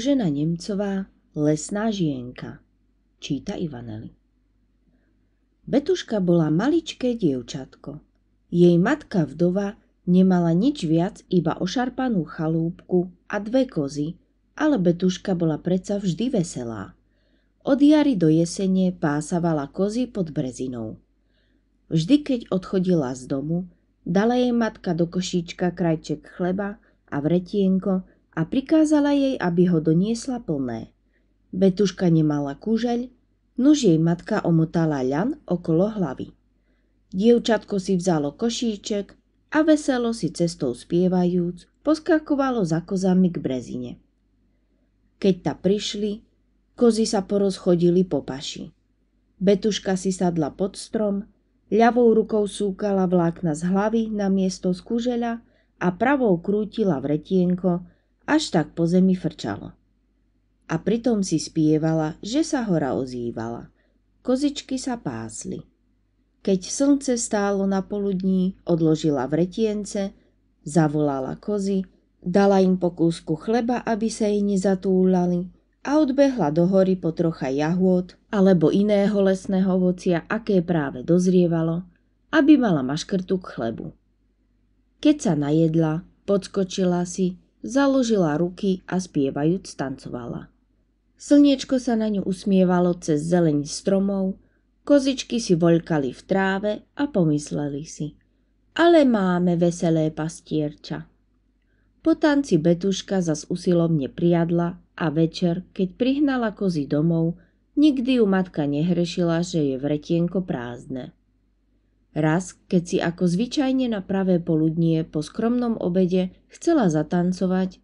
Božena Nemcová Lesná žienka číta Ivaneli. Betuška bola maličké dievčatko. Jej matka vdova nemala nič viac, iba ošarpanú chalúbku a dve kozy, ale Betuška bola predsa vždy veselá. Od jary do jesene pásavala kozy pod brezinou. Vždy, keď odchodila z domu, dala jej matka do košíčka krajček chleba a vretienko a prikázala jej, aby ho doniesla plné. Betuška nemala kúžeľ, nož jej matka omotala ľan okolo hlavy. Dievčatko si vzalo košíček a veselo si cestou spievajúc poskakovalo za kozami k brezine. Keď ta prišli, kozy sa porozchodili po paši. Betuška si sadla pod strom, ľavou rukou súkala vlákna z hlavy na miesto z kužeľa a pravou krútila vretienko, až tak po zemi frčalo. A pritom si spievala, že sa hora ozývala. Kozičky sa pásli. Keď slnce stálo na poludní, odložila vretience, zavolala kozy, dala im po kúsku chleba, aby sa jej nezatúlali a odbehla do hory po trocha jahôd alebo iného lesného ovocia, aké práve dozrievalo, aby mala maškrtu k chlebu. Keď sa najedla, podskočila si založila ruky a spievajúc tancovala. Slniečko sa na ňu usmievalo cez zeleň stromov, kozičky si voľkali v tráve a pomysleli si. Ale máme veselé pastierča. Po tanci Betuška zas usilovne prijadla a večer, keď prihnala kozy domov, nikdy ju matka nehrešila, že je vretienko prázdne. Raz, keď si ako zvyčajne na pravé poludnie po skromnom obede chcela zatancovať,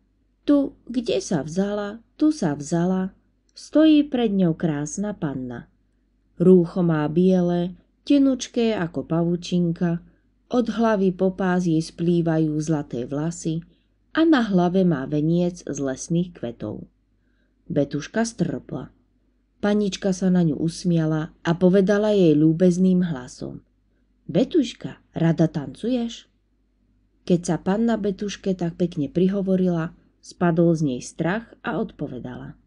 tu, kde sa vzala, tu sa vzala, stojí pred ňou krásna panna. Rúcho má biele, tenučké ako pavučinka, od hlavy po pás jej splývajú zlaté vlasy a na hlave má veniec z lesných kvetov. Betuška strpla. Panička sa na ňu usmiala a povedala jej ľúbezným hlasom – Betuška, rada tancuješ? Keď sa panna Betuške tak pekne prihovorila, spadol z nej strach a odpovedala.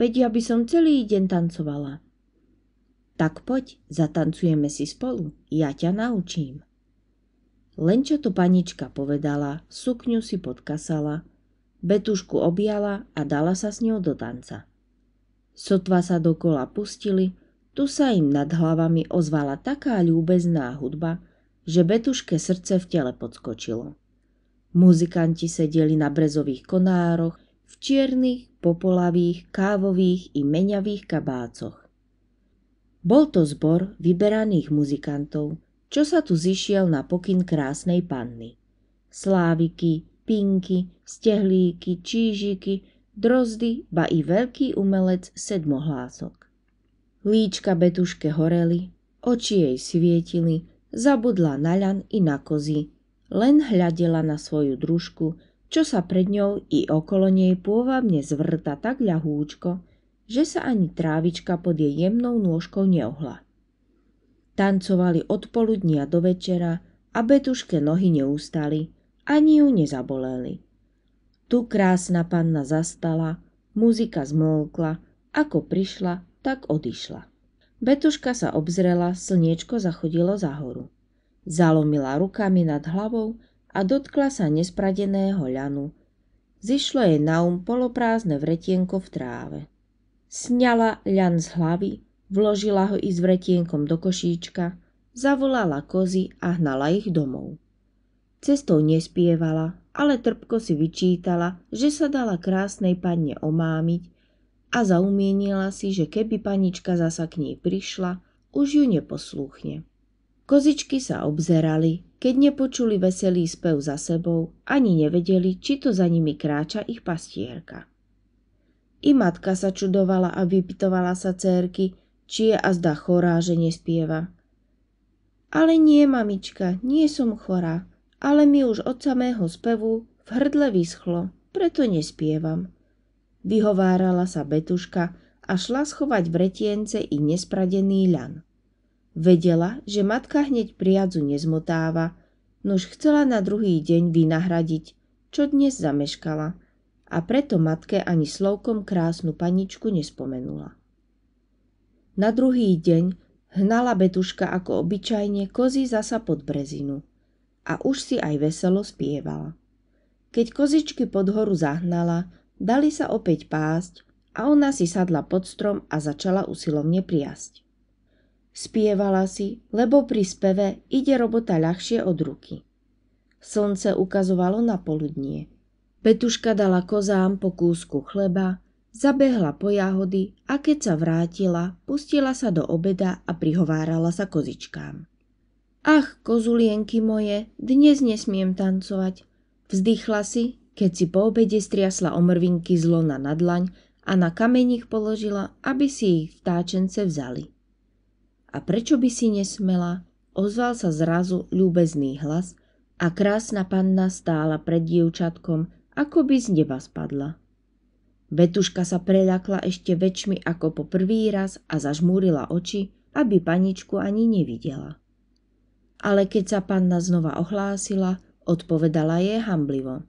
Veď ja by som celý deň tancovala. Tak poď, zatancujeme si spolu, ja ťa naučím. Len čo to panička povedala, sukňu si podkasala, Betušku objala a dala sa s ňou do tanca. Sotva sa dokola pustili, tu sa im nad hlavami ozvala taká ľúbezná hudba, že Betuške srdce v tele podskočilo. Muzikanti sedeli na brezových konároch, v čiernych, popolavých, kávových i meňavých kabácoch. Bol to zbor vyberaných muzikantov, čo sa tu zišiel na pokyn krásnej panny. Sláviky, pinky, stehlíky, čížiky, drozdy, ba i veľký umelec sedmohlások. Líčka Betuške horeli, oči jej svietili, zabudla na ľan i na kozy. Len hľadela na svoju družku, čo sa pred ňou i okolo nej pôvabne zvrta tak ľahúčko, že sa ani trávička pod jej jemnou nôžkou neohla. Tancovali od poludnia do večera a Betuške nohy neustali, ani ju nezaboleli. Tu krásna panna zastala, muzika zmolkla, ako prišla tak odišla. Betuška sa obzrela, slniečko zachodilo za horu. Zalomila rukami nad hlavou a dotkla sa nespradeného ľanu. Zišlo jej na um poloprázdne vretienko v tráve. Sňala ľan z hlavy, vložila ho i s vretienkom do košíčka, zavolala kozy a hnala ich domov. Cestou nespievala, ale trpko si vyčítala, že sa dala krásnej panne omámiť a zaumienila si, že keby panička zasa k nej prišla, už ju neposlúchne. Kozičky sa obzerali, keď nepočuli veselý spev za sebou, ani nevedeli, či to za nimi kráča ich pastierka. I matka sa čudovala a vypitovala sa cérky, či je azda chorá, že nespieva. Ale nie, mamička, nie som chorá, ale mi už od samého spevu v hrdle vyschlo, preto nespievam vyhovárala sa Betuška a šla schovať retience i nespradený ľan. Vedela, že matka hneď priadzu nezmotáva, nož chcela na druhý deň vynahradiť, čo dnes zameškala a preto matke ani slovkom krásnu paničku nespomenula. Na druhý deň hnala Betuška ako obyčajne kozy zasa pod brezinu a už si aj veselo spievala. Keď kozičky pod horu zahnala, Dali sa opäť pásť a ona si sadla pod strom a začala usilovne priasť. Spievala si, lebo pri speve ide robota ľahšie od ruky. Slnce ukazovalo na poludnie. Petuška dala kozám po kúsku chleba, zabehla po jahody a keď sa vrátila, pustila sa do obeda a prihovárala sa kozičkám. Ach, kozulienky moje, dnes nesmiem tancovať, vzdychla si keď si po obede striasla omrvinky z lona na dlaň a na ich položila, aby si ich vtáčence vzali. A prečo by si nesmela, ozval sa zrazu ľúbezný hlas a krásna panna stála pred dievčatkom, ako by z neba spadla. Betuška sa preľakla ešte väčšmi ako po prvý raz a zažmúrila oči, aby paničku ani nevidela. Ale keď sa panna znova ohlásila, odpovedala jej hamblivo –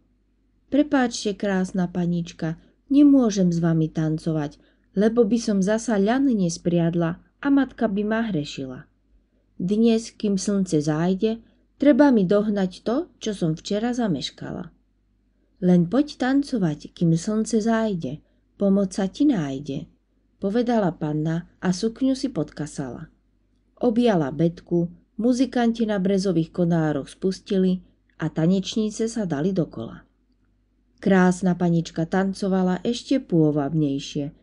Prepáčte, krásna panička, nemôžem s vami tancovať, lebo by som zasa ľan nespriadla a matka by ma hrešila. Dnes, kým slnce zájde, treba mi dohnať to, čo som včera zameškala. Len poď tancovať, kým slnce zájde, pomoc sa ti nájde, povedala panna a sukňu si podkasala. Objala betku, muzikanti na brezových konároch spustili a tanečníce sa dali dokola. Krásna panička tancovala ešte pôvabnejšie.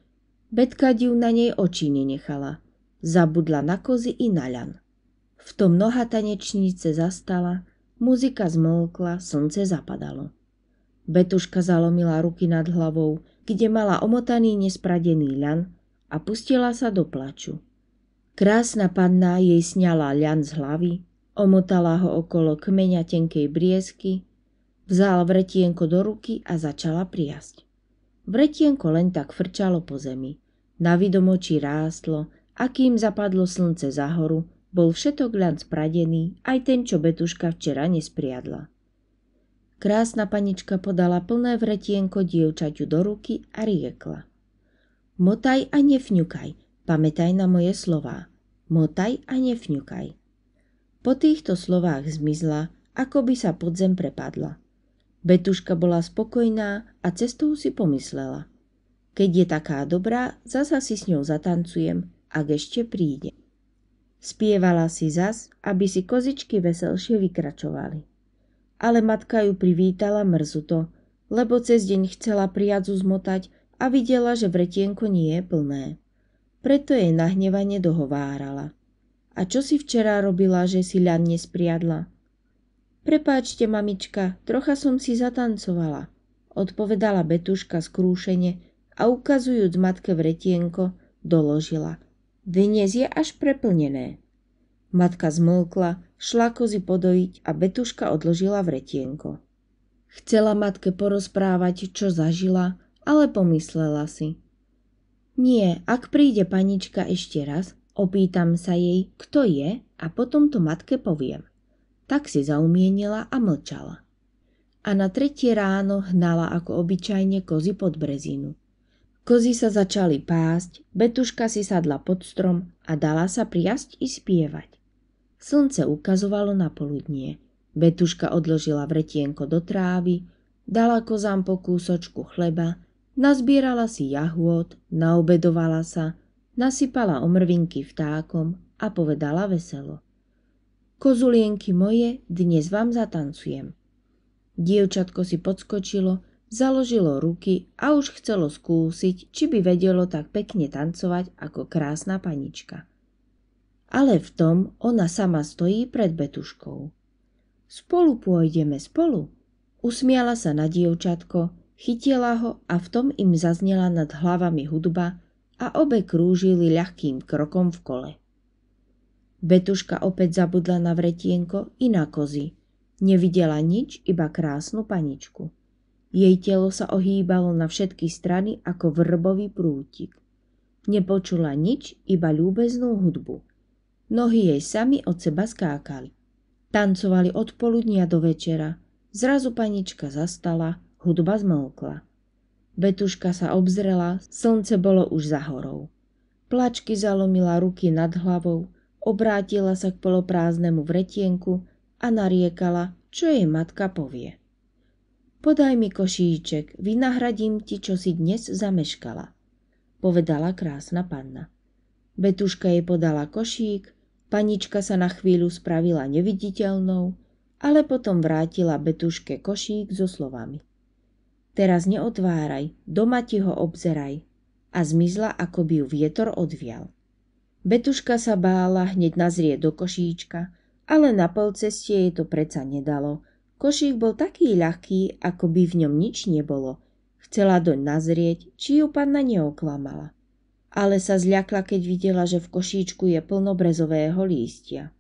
Betka div na nej oči nenechala. Zabudla na kozy i na ľan. V tom noha tanečnice zastala, muzika zmlkla, slnce zapadalo. Betuška zalomila ruky nad hlavou, kde mala omotaný nespradený ľan a pustila sa do plaču. Krásna panna jej sňala ľan z hlavy, omotala ho okolo kmeňa tenkej briesky Vzal vretienko do ruky a začala priasť. Vretienko len tak frčalo po zemi. Na vidomočí rástlo a kým zapadlo slnce za horu, bol všetok ľan spradený, aj ten, čo Betuška včera nespriadla. Krásna panička podala plné vretienko dievčaťu do ruky a riekla. Motaj a nefňukaj, pamätaj na moje slová. Motaj a nefňukaj. Po týchto slovách zmizla, ako by sa pod zem prepadla – Betuška bola spokojná a cestou si pomyslela. Keď je taká dobrá, zasa si s ňou zatancujem, ak ešte príde. Spievala si zas, aby si kozičky veselšie vykračovali. Ale matka ju privítala mrzuto, lebo cez deň chcela priadzu zmotať a videla, že vretienko nie je plné. Preto jej nahnevane dohovárala. A čo si včera robila, že si ľan nespriadla? Prepáčte, mamička, trocha som si zatancovala, odpovedala Betuška skrúšene a ukazujúc matke vretienko, doložila. Dnes je až preplnené. Matka zmlkla, šla kozy podojiť a Betuška odložila vretienko. Chcela matke porozprávať, čo zažila, ale pomyslela si. Nie, ak príde panička ešte raz, opýtam sa jej, kto je a potom to matke poviem. Tak si zaumienila a mlčala. A na tretie ráno hnala ako obyčajne kozy pod brezinu. Kozy sa začali pásť, Betuška si sadla pod strom a dala sa priasť i spievať. Slnce ukazovalo na poludnie. Betuška odložila vretienko do trávy, dala kozám po kúsočku chleba, nazbierala si jahôd, naobedovala sa, nasypala omrvinky vtákom a povedala veselo. Kozulienky moje, dnes vám zatancujem. Dievčatko si podskočilo, založilo ruky a už chcelo skúsiť, či by vedelo tak pekne tancovať ako krásna panička. Ale v tom ona sama stojí pred Betuškou. Spolu pôjdeme spolu. Usmiala sa na dievčatko, chytila ho a v tom im zaznela nad hlavami hudba a obe krúžili ľahkým krokom v kole. Betuška opäť zabudla na vretienko i na kozy. Nevidela nič, iba krásnu paničku. Jej telo sa ohýbalo na všetky strany ako vrbový prútik. Nepočula nič, iba ľúbeznú hudbu. Nohy jej sami od seba skákali. Tancovali od poludnia do večera. Zrazu panička zastala, hudba zmlkla. Betuška sa obzrela, slnce bolo už za horou. Plačky zalomila ruky nad hlavou, obrátila sa k poloprázdnemu vretienku a nariekala, čo jej matka povie. Podaj mi košíček, vynahradím ti, čo si dnes zameškala, povedala krásna panna. Betuška jej podala košík, panička sa na chvíľu spravila neviditeľnou, ale potom vrátila Betuške košík so slovami. Teraz neotváraj, doma ti ho obzeraj. A zmizla, ako by ju vietor odvial. Betuška sa bála hneď nazrieť do košíčka, ale na polceste jej to preca nedalo. Košík bol taký ľahký, ako by v ňom nič nebolo. Chcela doň nazrieť, či ju panna neoklamala. Ale sa zľakla, keď videla, že v košíčku je plno brezového lístia.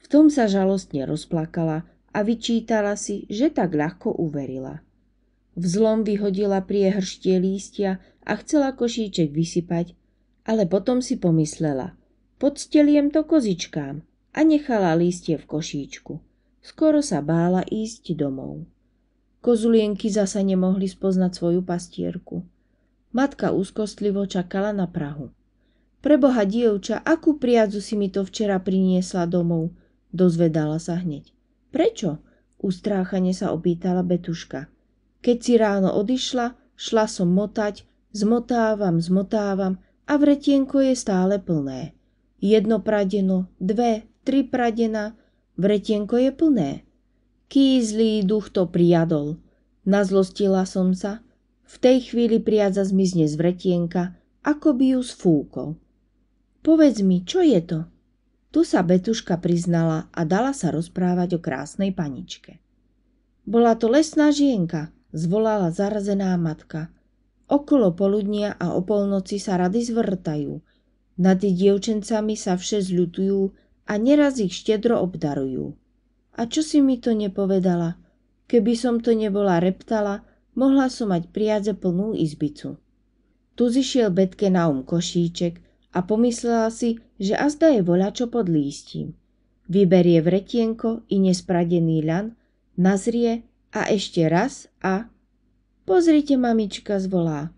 V tom sa žalostne rozplakala a vyčítala si, že tak ľahko uverila. Vzlom vyhodila priehrštie lístia a chcela košíček vysypať, ale potom si pomyslela. Podsteliem to kozičkám a nechala lístie v košíčku. Skoro sa bála ísť domov. Kozulienky zasa nemohli spoznať svoju pastierku. Matka úzkostlivo čakala na Prahu. Preboha dievča, akú priadzu si mi to včera priniesla domov, dozvedala sa hneď. Prečo? Ustráchane sa opýtala Betuška. Keď si ráno odišla, šla som motať, zmotávam, zmotávam, a vretienko je stále plné. Jedno pradeno, dve, tri pradena, vretienko je plné. Ký zlý duch to prijadol. Nazlostila som sa. V tej chvíli priadza zmizne z vretienka, ako by ju sfúkol. Povedz mi, čo je to? Tu sa Betuška priznala a dala sa rozprávať o krásnej paničke. Bola to lesná žienka, zvolala zarazená matka – Okolo poludnia a o polnoci sa rady zvrtajú. Nad dievčencami sa vše zľutujú a neraz ich štedro obdarujú. A čo si mi to nepovedala? Keby som to nebola reptala, mohla som mať priadze plnú izbicu. Tu zišiel Betke na um košíček a pomyslela si, že azda je voľačo pod lístím. Vyberie vretienko i nespradený ľan, nazrie a ešte raz a Pozrite, mamička, zvolá.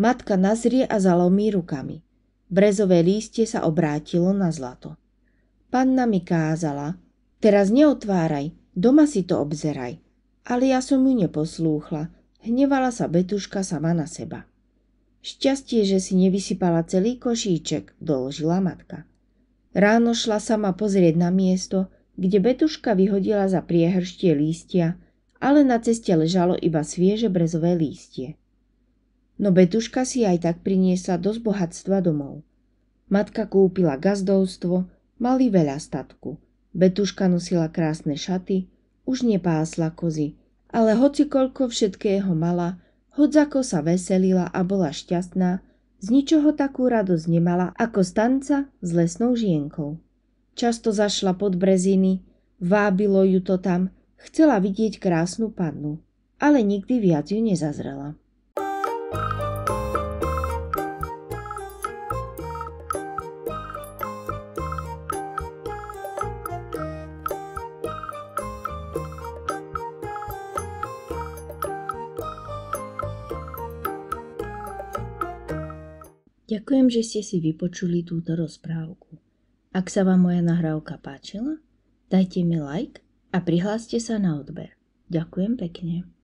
Matka nazrie a zalomí rukami. Brezové lístie sa obrátilo na zlato. Panna mi kázala, teraz neotváraj, doma si to obzeraj. Ale ja som ju neposlúchla, hnevala sa Betuška sama na seba. Šťastie, že si nevysypala celý košíček, doložila matka. Ráno šla sama pozrieť na miesto, kde Betuška vyhodila za priehrštie lístia ale na ceste ležalo iba svieže brezové lístie. No Betuška si aj tak priniesla dosť bohatstva domov. Matka kúpila gazdovstvo, mali veľa statku. Betuška nosila krásne šaty, už nepásla kozy, ale hoci koľko všetkého mala, hodzako sa veselila a bola šťastná, z ničoho takú radosť nemala ako stanca s lesnou žienkou. Často zašla pod breziny, vábilo ju to tam, Chcela vidieť krásnu pannu, ale nikdy viac ju nezazrela. Ďakujem, že ste si vypočuli túto rozprávku. Ak sa vám moja nahrávka páčila, dajte mi like a prihláste sa na odber. Ďakujem pekne.